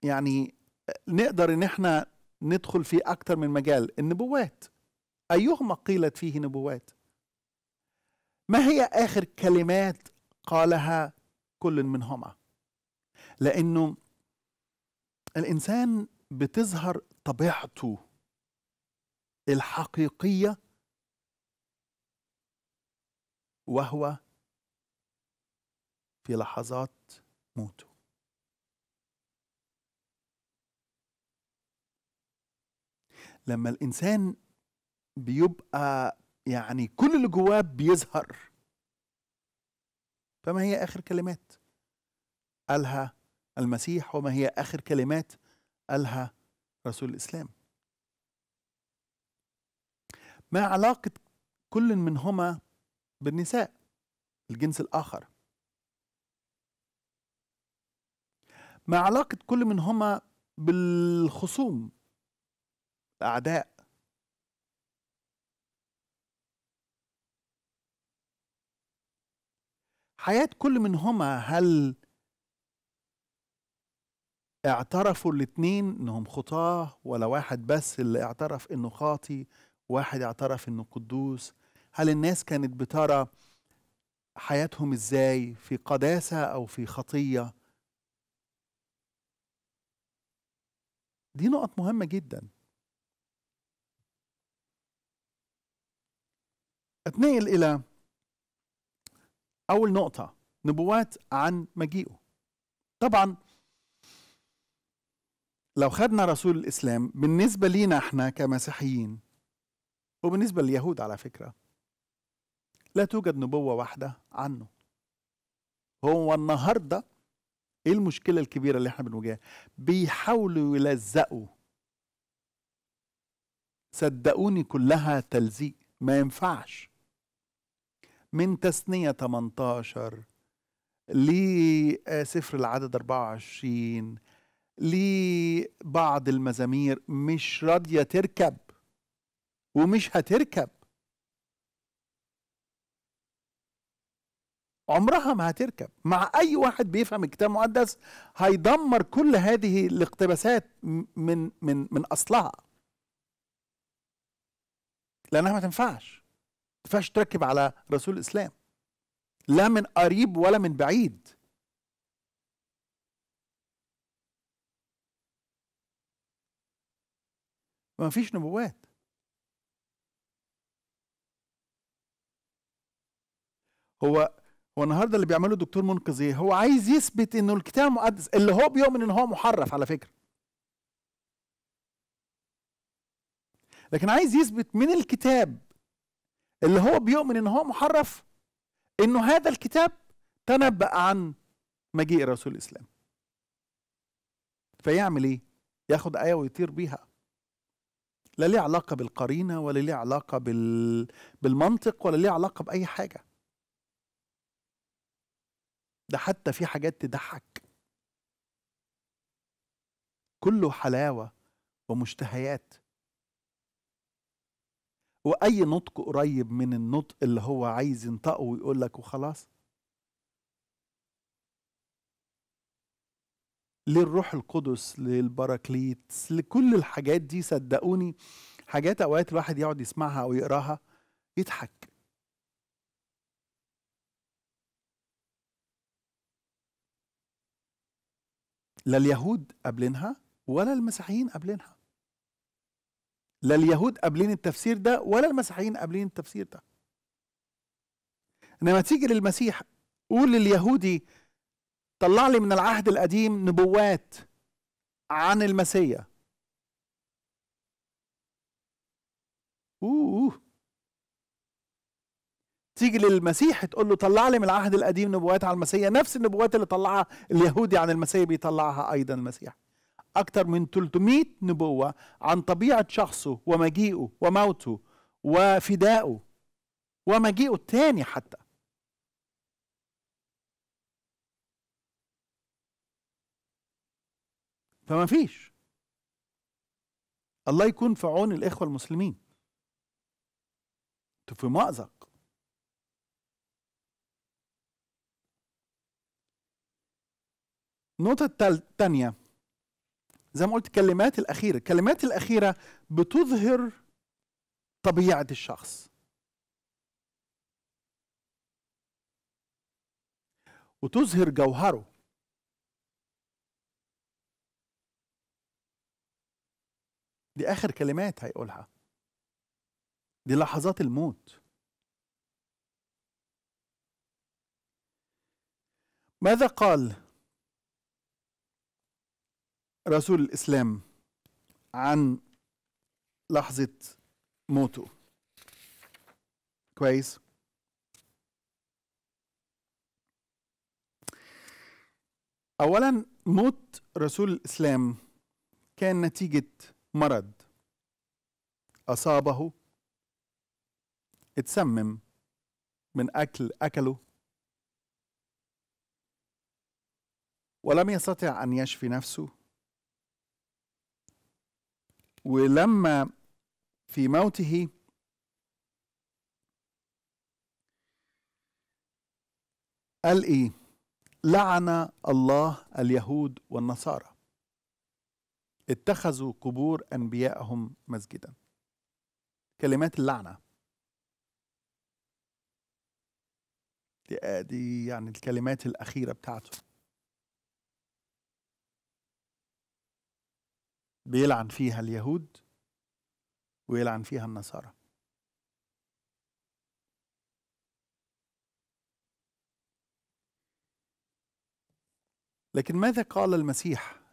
يعني نقدر ان احنا ندخل في اكتر من مجال النبوات ايهما قيلت فيه نبوات ما هي اخر كلمات قالها كل منهما لانه الانسان بتظهر طبيعته الحقيقيه وهو في لحظات موته لما الانسان بيبقى يعني كل اللي جواه بيظهر فما هي اخر كلمات قالها المسيح وما هي اخر كلمات قالها رسول الإسلام ما علاقة كل منهما بالنساء الجنس الآخر ما علاقة كل منهما بالخصوم الأعداء حياة كل منهما هل اعترفوا الاثنين انهم خطاه ولا واحد بس اللي اعترف انه خاطي واحد اعترف انه قدوس هل الناس كانت بترى حياتهم ازاي في قداسه او في خطيه دي نقط مهمه جدا اتنقل الى اول نقطه نبوات عن مجيئه طبعا لو خدنا رسول الإسلام بالنسبة لينا احنا كمسيحيين وبالنسبة لليهود على فكرة لا توجد نبوة واحدة عنه هو النهاردة ايه المشكلة الكبيرة اللي احنا بنواجهها بيحاولوا يلزقوا صدقوني كلها تلزيق ما ينفعش من تسنية 18 لسفر العدد 24 لبعض المزامير مش راضية تركب ومش هتركب عمرها ما هتركب مع أي واحد بيفهم الكتاب المقدس هيدمر كل هذه الاقتباسات من من من أصلها لأنها ما تنفعش ما تنفعش تركب على رسول الإسلام لا من قريب ولا من بعيد ما فيش نبوات هو هو النهارده اللي بيعمله الدكتور منقذ ايه؟ هو عايز يثبت انه الكتاب المقدس اللي هو بيؤمن ان هو محرف على فكره. لكن عايز يثبت من الكتاب اللي هو بيؤمن ان هو محرف انه هذا الكتاب تنبأ عن مجيء رسول الاسلام. فيعمل ايه؟ ياخد ايه ويطير بيها. لا ليه علاقه بالقرينه ولا ليه علاقه بال... بالمنطق ولا ليه علاقه باي حاجه ده حتى في حاجات تضحك كله حلاوه ومشتهيات واي نطق قريب من النطق اللي هو عايز ينطقه ويقول لك وخلاص للروح القدس للبراكليت لكل الحاجات دي صدقوني حاجات اوقات الواحد يقعد يسمعها او يقراها يضحك لا اليهود قابلينها ولا المسيحيين قابلينها لا اليهود قابلين التفسير ده ولا المسيحيين قابلين التفسير ده انما تيجي للمسيح قول لليهودي طلع لي من العهد القديم نبوات عن المسيا أوه. تيجي للمسيح تقول له طلع لي من العهد القديم نبوات عن المسيا نفس النبوات اللي طلعها اليهودي عن المسيا بيطلعها ايضا المسيح اكثر من 300 نبوه عن طبيعه شخصه ومجيئه وموته وفدائه ومجيئه الثاني حتى فما فيش الله يكون في عون الإخوة المسلمين انتوا في مأزق النقطة الثانية زي ما قلت الكلمات الأخيرة الكلمات الأخيرة بتظهر طبيعة الشخص وتظهر جوهره دي آخر كلمات هيقولها دي لحظات الموت ماذا قال رسول الإسلام عن لحظة موته كويس أولا موت رسول الإسلام كان نتيجة مرض أصابه اتسمم من أكل أكله ولم يستطع أن يشفي نفسه ولما في موته قال إيه لعن الله اليهود والنصارى اتخذوا قبور أنبيائهم مسجدا كلمات اللعنة دي يعني الكلمات الأخيرة بتاعته بيلعن فيها اليهود ويلعن فيها النصارى لكن ماذا قال المسيح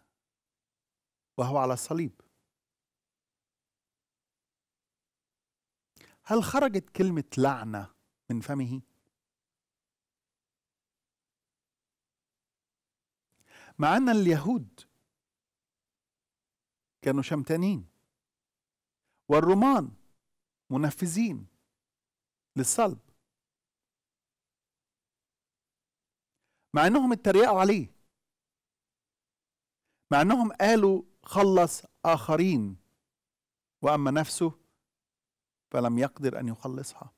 وهو على الصليب هل خرجت كلمة لعنة من فمه؟ مع أن اليهود كانوا شمتانين والرومان منفذين للصلب مع أنهم اتريقوا عليه مع أنهم قالوا خلص آخرين وأما نفسه فلم يقدر أن يخلصها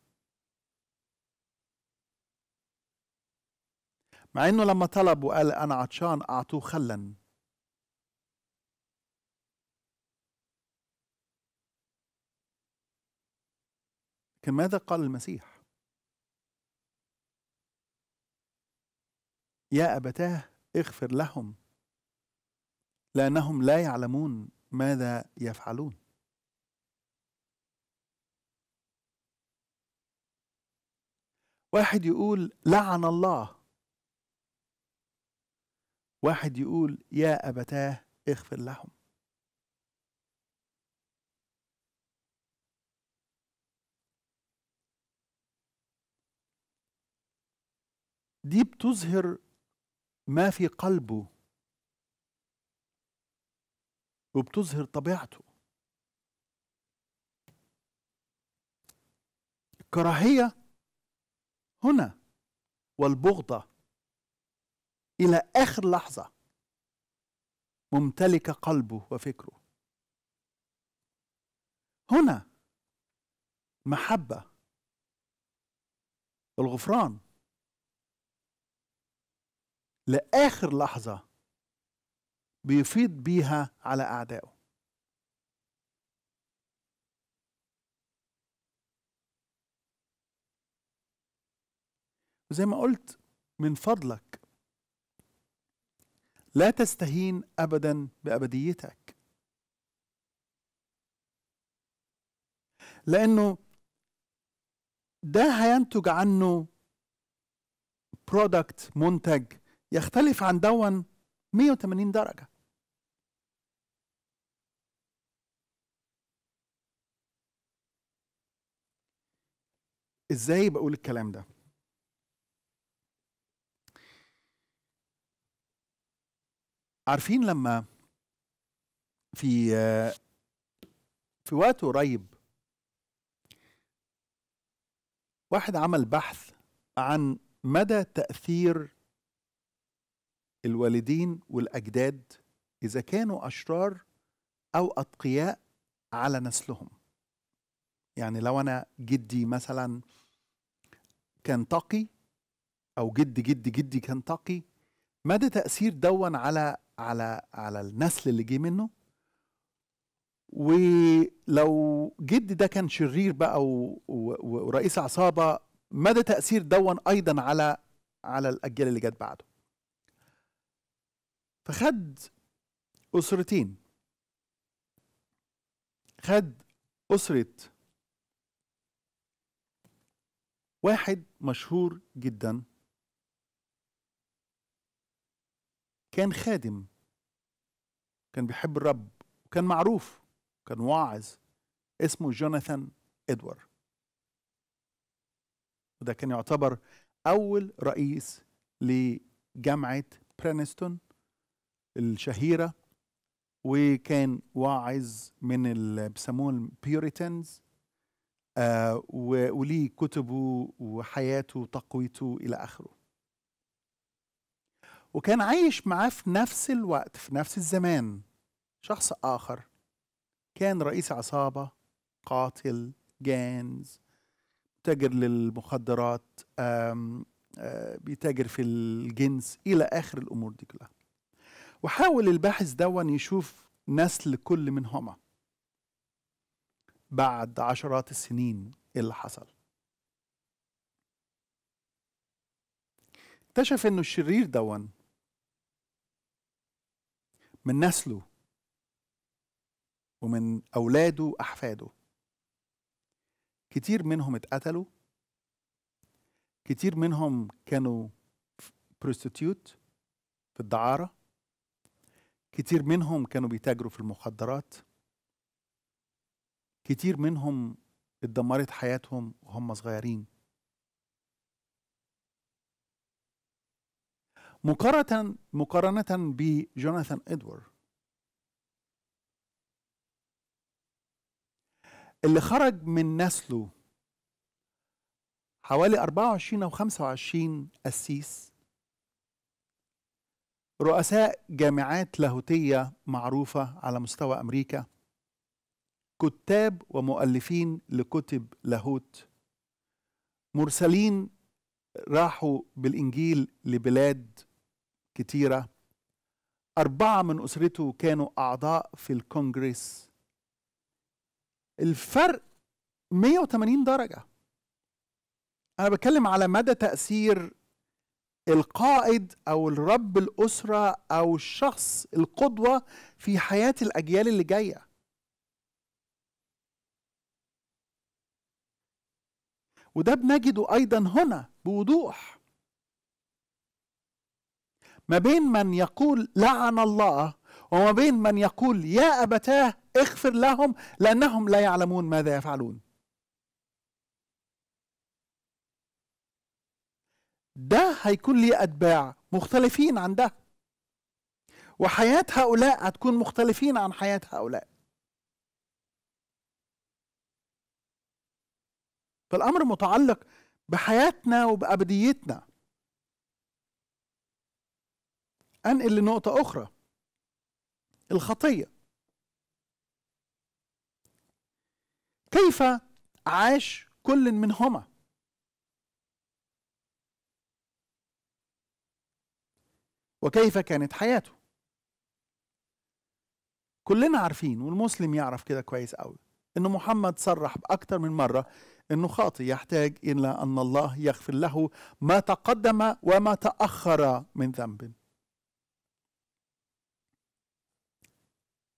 مع أنه لما طلب وقال أنا عطشان أعطوه خلا لكن ماذا قال المسيح يا أبتاه اغفر لهم لأنهم لا يعلمون ماذا يفعلون واحد يقول لعن الله واحد يقول يا أبتاه اغفر لهم دي بتظهر ما في قلبه وبتظهر طبيعته الكراهية هنا والبغضة إلى آخر لحظة ممتلكة قلبه وفكره هنا محبة الغفران لآخر لحظة بيفيض بيها على أعدائه وزي ما قلت من فضلك لا تستهين أبدا بأبديتك لأنه ده هينتج عنه برودكت منتج يختلف عن دون 180 درجه ازاي بقول الكلام ده عارفين لما في في وقت قريب واحد عمل بحث عن مدى تأثير الوالدين والأجداد إذا كانوا أشرار أو أتقياء على نسلهم يعني لو انا جدي مثلا كان تقي او جد جد جدي كان تقي مدى تاثير دون على على على النسل اللي جه منه ولو جد ده كان شرير بقى ورئيس عصابه مدى تاثير دون ايضا على على الاجيال اللي جت بعده فخد اسرتين خد اسره واحد مشهور جدا كان خادم كان بيحب الرب وكان معروف كان واعظ اسمه جوناثان ادوارد وده كان يعتبر أول رئيس لجامعة برينستون الشهيرة وكان واعظ من اللي بيسموه البيوريتنز آه، ولي وليه كتبه وحياته وتقويته إلى آخره وكان عايش معاه في نفس الوقت في نفس الزمان شخص آخر كان رئيس عصابة قاتل جانز تاجر للمخدرات آم آه، بيتاجر في الجنس إلى آخر الأمور دي كلها وحاول الباحث دون يشوف نسل كل منهما بعد عشرات السنين اللي حصل اكتشف انه الشرير دون من نسله ومن اولاده واحفاده كتير منهم اتقتلوا كتير منهم كانوا بروستيتيوت في الدعارة كتير منهم كانوا بيتاجروا في المخدرات كتير منهم اتدمرت حياتهم وهم صغيرين مقارنة مقارنة بجوناثان ادوارد اللي خرج من نسله حوالي 24 او 25 قسيس رؤساء جامعات لاهوتية معروفة على مستوى أمريكا كتاب ومؤلفين لكتب لاهوت مرسلين راحوا بالإنجيل لبلاد كتيرة أربعة من أسرته كانوا أعضاء في الكونجرس الفرق 180 درجة أنا بتكلم على مدى تأثير القائد أو الرب الأسرة أو الشخص القدوة في حياة الأجيال اللي جاية وده بنجده ايضا هنا بوضوح ما بين من يقول لعن الله وما بين من يقول يا ابتاه اغفر لهم لانهم لا يعلمون ماذا يفعلون ده هيكون ليه اتباع مختلفين عن ده وحياه هؤلاء هتكون مختلفين عن حياه هؤلاء فالامر متعلق بحياتنا وبابديتنا انقل لنقطه اخرى الخطيه كيف عاش كل منهما وكيف كانت حياته كلنا عارفين والمسلم يعرف كده كويس قوي ان محمد صرح باكتر من مره انه خاطي يحتاج الى ان الله يغفر له ما تقدم وما تاخر من ذنب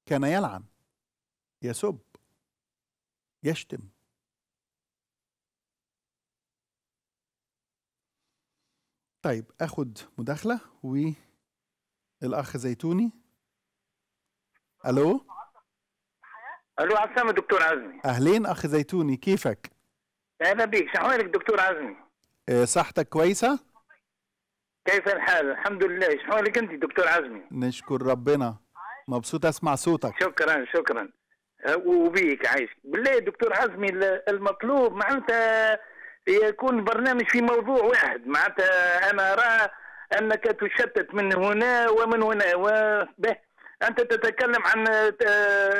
كان يلعن يسب يشتم طيب اخد مداخله والاخ زيتوني الو الو على دكتور عزمي اهلين اخ زيتوني كيفك مرحبا بك شحوالك دكتور عزمي إيه، صحتك كويسة؟ كيف الحال؟ الحمد لله شحوالك أنت دكتور عزمي؟ نشكر ربنا مبسوط أسمع صوتك شكرا شكرا أه، وبيك عايش بالله دكتور عزمي المطلوب معناتها يكون برنامج في موضوع واحد معناتها أنا أرى أنك تشتت من هنا ومن هنا وبه أنت تتكلم عن أه،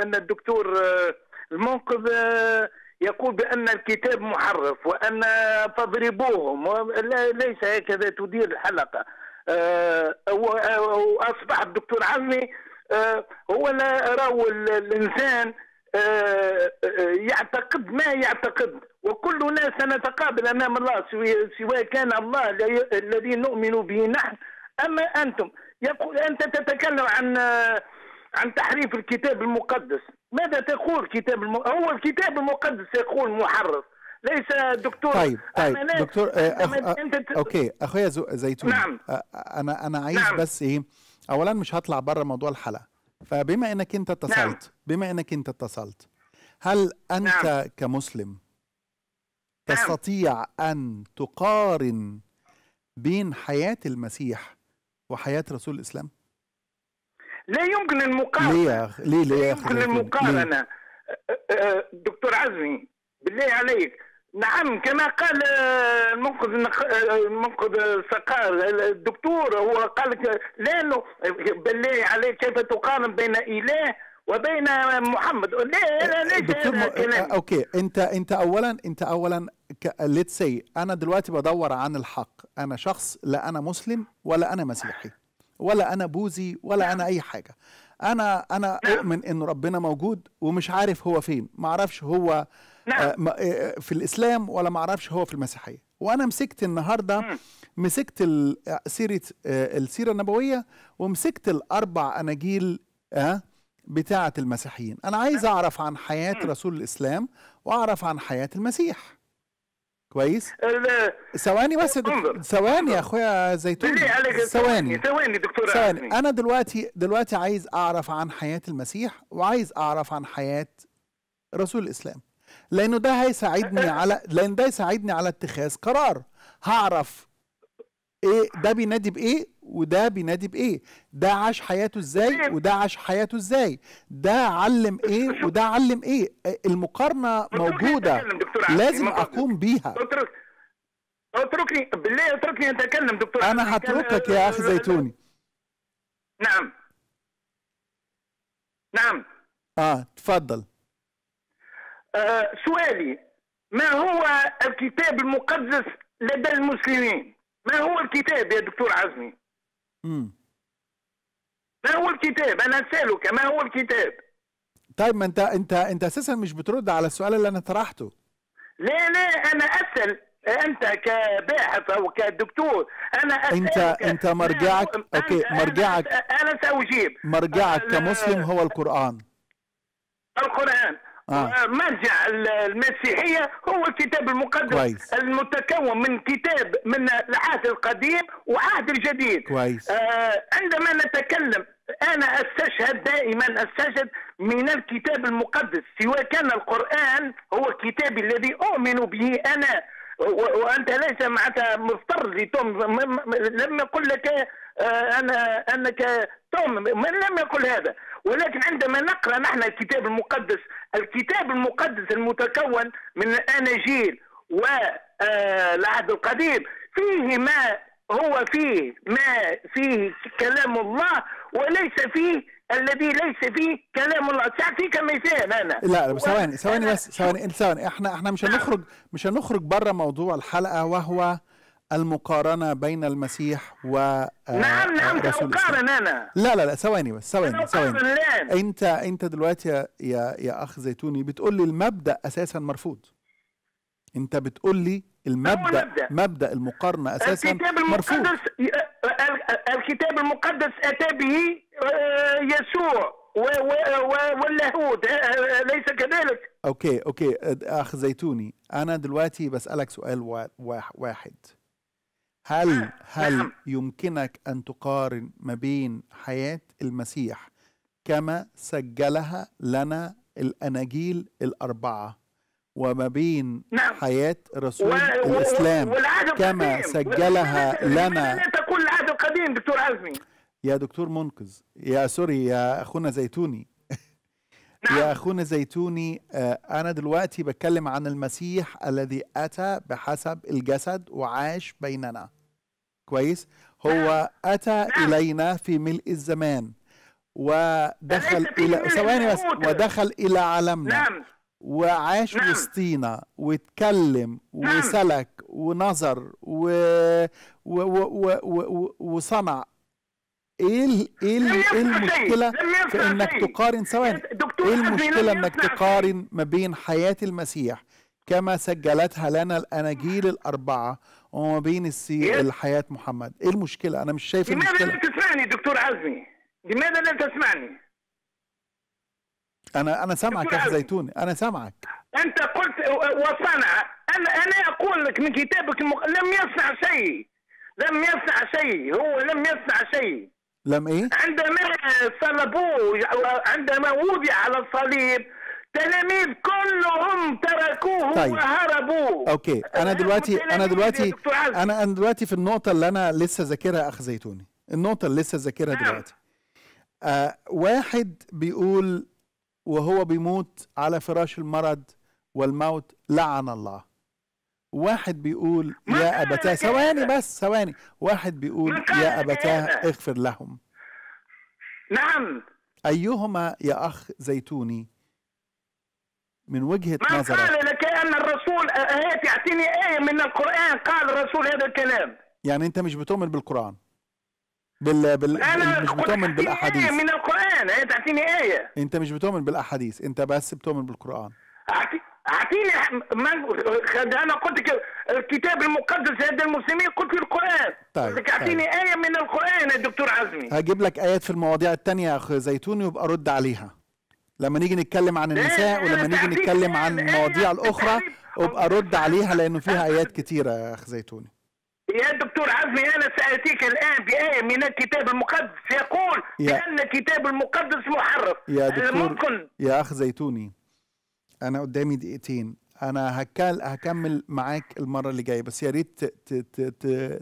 أن الدكتور أه، المنقذ يقول بأن الكتاب محرف وأن فاضربوهم ليس هكذا تدير الحلقة آه، آه، وأصبح الدكتور عزمي آه، هو لا راهو الإنسان يعتقد ما يعتقد وكلنا سنتقابل امام الله سواء كان الله الذي نؤمن به نحن اما انتم يقول انت تتكلم عن عن تحريف الكتاب المقدس ماذا تقول كتاب الم... هو الكتاب المقدس يقول محرر ليس دكتور طيب طيب أنا دكتور آه، أخ... آه، انت اوكي اخويا زو... زيتون نعم آه، انا انا عايز نعم. بس ايه اولا مش هطلع بره موضوع الحلقه فبما انك انت نعم. اتصلت نعم. بما انك انت اتصلت هل انت نعم. كمسلم نعم. تستطيع ان تقارن بين حياه المسيح وحياه رسول الاسلام لا يمكن المقارنه ليه ليه لا يمكن المقارنه أه، أه، دكتور عزمي بالله عليك نعم كما قال أه، المنقذ المنقذ السقال الدكتور هو قال لا بالله عليك كيف تقارن بين اله وبين محمد لا لا ليس اوكي انت انت اولا انت اولا ليتس سي انا دلوقتي بدور عن الحق انا شخص لا انا مسلم ولا انا مسيحي ولا انا بوذي ولا انا نعم. اي حاجه انا انا نعم. اؤمن ان ربنا موجود ومش عارف هو فين ما اعرفش هو آه، نعم. آه، في الاسلام ولا ما اعرفش هو في المسيحيه وانا مسكت النهارده مسكت آه، سيره السيره النبويه ومسكت الاربع اناجيل بتاعه المسيحيين انا عايز نعم. اعرف عن حياه رسول الاسلام واعرف عن حياه المسيح كويس ثواني بس ثواني يا اخويا زيتون ثواني ثواني دكتور ثواني انا دلوقتي دلوقتي عايز اعرف عن حياه المسيح وعايز اعرف عن حياه رسول الاسلام لانه ده هيساعدني على لان ده هيساعدني على اتخاذ قرار هعرف ايه ده بينادي بايه وده بينادي بايه ده عاش حياته ازاي وده عاش حياته ازاي ده علم ايه وده علم ايه المقارنه موجوده لازم اقوم بيها اتركني بالله اتركني اتكلم دكتور انا هتركك يا اخي زيتوني نعم نعم اه تفضل آه سؤالي ما هو الكتاب المقدس لدى المسلمين ما هو الكتاب يا دكتور عزمي ما هو الكتاب انا اسالك ما هو الكتاب طيب ما انت انت انت اساسا مش بترد على السؤال اللي انا طرحته لا لا انا اسال انت كباحث او كدكتور انا أسألك انت انت مرجعك اوكي مرجعك انا ساجيب مرجعك كمسلم هو القران القران آه. آه، مرجع المسيحية هو الكتاب المقدس كويس. المتكون من كتاب من العهد القديم وعهد الجديد كويس. آه عندما نتكلم أنا أستشهد دائما أستشهد من الكتاب المقدس سواء كان القرآن هو كتابي الذي أؤمن به أنا وانت ليس معك مضطر لتؤمن لم يقل لك آه، انا انك تؤمن لم يقل هذا ولكن عندما نقرا نحن الكتاب المقدس الكتاب المقدس المتكون من الاناجيل والعهد آه، القديم فيه ما هو فيه ما فيه كلام الله وليس فيه الذي ليس فيه كلام الله ساعطيك مثال انا لا بس ثواني ثواني بس ثواني ثواني احنا احنا مش نعم. هنخرج مش هنخرج بره موضوع الحلقه وهو المقارنة بين المسيح و آه، نعم نعم كمقارن أنا لا لا لا ثواني بس ثواني ثواني أنت أنت دلوقتي يا يا يا أخ زيتوني بتقول لي المبدأ أساسا مرفوض أنت بتقول لي المبدأ مبدأ. مبدأ المقارنة أساسا الكتاب المقدس مرفوض. الكتاب المقدس أتى به آه، يسوع واللاهوت آه، ليس كذلك اوكي اوكي اخ زيتوني انا دلوقتي بسالك سؤال واحد هل نعم، هل نعم. يمكنك أن تقارن ما بين حياة المسيح كما سجلها لنا الأناجيل الأربعة وما بين نعم. حياة رسول و... الإسلام كما سجلها لنا لا تكون العهد القديم دكتور عزمي يا دكتور منقذ يا سوري يا أخونا زيتوني نعم. يا أخونا زيتوني آه، أنا دلوقتي بتكلم عن المسيح الذي أتى بحسب الجسد وعاش بيننا كويس هو نعم. اتى نعم. الينا في ملء الزمان ودخل الى ثواني بس ودخل الى عالمنا نعم. وعاش نعم. وسطينا واتكلم نعم. وسلك ونظر و... و... و... و... و... وصنع ايه ايه, إيه المشكله في انك تقارن ثواني ايه المشكله انك تقارن ما بين حياه المسيح كما سجلتها لنا الاناجيل الاربعه وما بين السي إيه؟ الحياة محمد ايه المشكلة انا مش شايف لماذا المشكلة لماذا لا تسمعني دكتور عزمي لماذا لا تسمعني انا انا سامعك يا زيتوني انا سامعك انت قلت وصنع انا انا اقول لك من كتابك المق... لم يصنع شيء لم يصنع شيء هو لم يصنع شيء لم ايه عندما صلبوه عندما وضع على الصليب التلاميذ كلهم تركوه طيب. وهربوا اوكي انا دلوقتي انا دلوقتي انا انا دلوقتي في النقطه اللي انا لسه ذاكرها اخ زيتوني النقطه اللي لسه ذاكرها نعم. دلوقتي آه واحد بيقول وهو بيموت على فراش المرض والموت لعن الله واحد بيقول يا أبتاه ثواني بس ثواني واحد بيقول يا أبتاه اغفر لهم نعم أيهما يا أخ زيتوني من وجهه من نظرك قال لك ان الرسول هي آه، تعطيني ايه من القران قال الرسول هذا الكلام يعني انت مش بتؤمن بالقران بال بال أنا مش بتؤمن آية بالاحاديث آية من القران هي تعطيني ايه انت مش بتؤمن بالاحاديث انت بس بتؤمن بالقران اعطيني أعطيني من انا قلت لك الكتاب المقدس هذا المسلمين قلت القران طيب اعطيني طيب. ايه من القران يا دكتور عزمي هجيب لك ايات في المواضيع الثانيه يا اخ زيتون يبقى رد عليها لما نيجي نتكلم عن النساء ولما نيجي نتكلم عن المواضيع الاخرى ابقى رد عليها لانه فيها ايات كثيره يا اخ زيتوني يا دكتور عزمي انا ساتيك الان بايه من الكتاب المقدس يقول يا بان الكتاب المقدس محرف يا دكتور ممكن يا اخ زيتوني انا قدامي دقيقتين انا هكال هكمل معاك المره اللي جايه بس يا ريت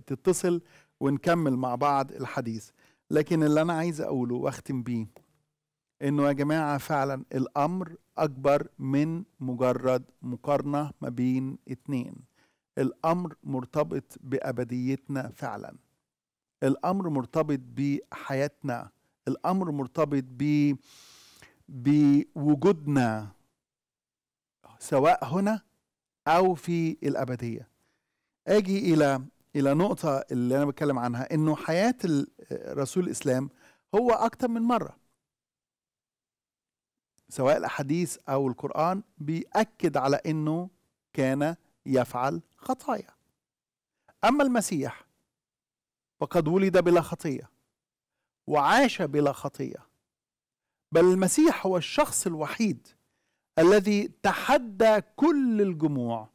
تتصل ونكمل مع بعض الحديث لكن اللي انا عايز اقوله واختم بيه انه يا جماعه فعلا الامر اكبر من مجرد مقارنه ما بين اتنين الامر مرتبط بابديتنا فعلا الامر مرتبط بحياتنا الامر مرتبط ب بوجودنا سواء هنا او في الابديه اجي الى الى نقطه اللي انا بتكلم عنها انه حياه الرسول الاسلام هو اكتر من مره سواء الأحاديث أو القرآن بيأكد على أنه كان يفعل خطايا أما المسيح فقد ولد بلا خطية وعاش بلا خطية بل المسيح هو الشخص الوحيد الذي تحدى كل الجموع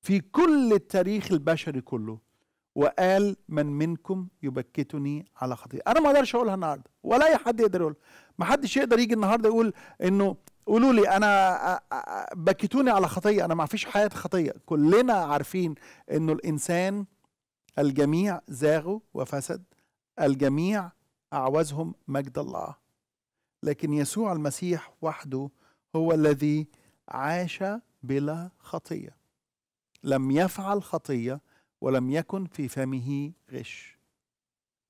في كل التاريخ البشري كله وقال من منكم يبكتني على خطيئة انا ما اقدرش اقولها النهارده ولا اي حد يقدر يقولها ما حدش يقدر يجي النهارده يقول انه قولوا لي انا بكتوني على خطيه انا ما فيش حياه خطيه كلنا عارفين انه الانسان الجميع زاغوا وفسد الجميع اعوزهم مجد الله لكن يسوع المسيح وحده هو الذي عاش بلا خطيه لم يفعل خطيه ولم يكن في فمه غش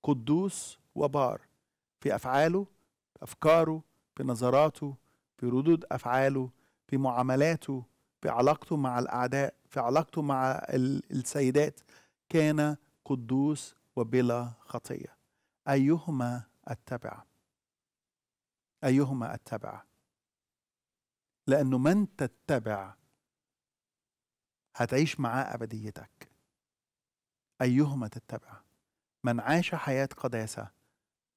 قدوس وبار في افعاله في افكاره في نظراته في ردود افعاله في معاملاته في علاقته مع الاعداء في علاقته مع السيدات كان قدوس وبلا خطيه ايهما اتبع ايهما اتبع لانه من تتبع هتعيش معاه ابديتك أيهما تتبع من عاش حياة قداسة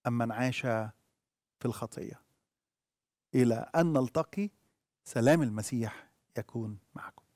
أم من عاش في الخطية إلى أن نلتقي سلام المسيح يكون معكم